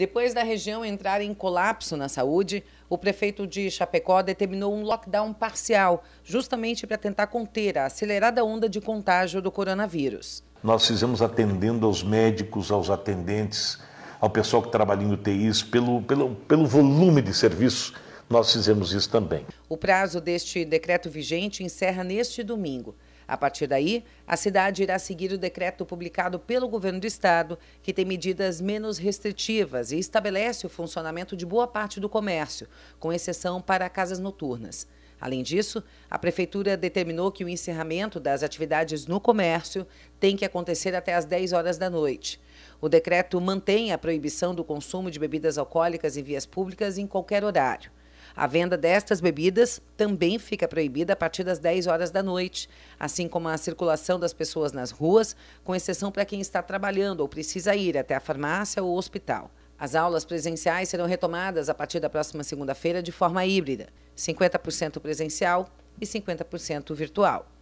Depois da região entrar em colapso na saúde, o prefeito de Chapecó determinou um lockdown parcial, justamente para tentar conter a acelerada onda de contágio do coronavírus. Nós fizemos atendendo aos médicos, aos atendentes, ao pessoal que trabalha em UTIs, pelo, pelo, pelo volume de serviço, nós fizemos isso também. O prazo deste decreto vigente encerra neste domingo. A partir daí, a cidade irá seguir o decreto publicado pelo governo do estado, que tem medidas menos restritivas e estabelece o funcionamento de boa parte do comércio, com exceção para casas noturnas. Além disso, a Prefeitura determinou que o encerramento das atividades no comércio tem que acontecer até às 10 horas da noite. O decreto mantém a proibição do consumo de bebidas alcoólicas em vias públicas em qualquer horário. A venda destas bebidas também fica proibida a partir das 10 horas da noite, assim como a circulação das pessoas nas ruas, com exceção para quem está trabalhando ou precisa ir até a farmácia ou hospital. As aulas presenciais serão retomadas a partir da próxima segunda-feira de forma híbrida, 50% presencial e 50% virtual.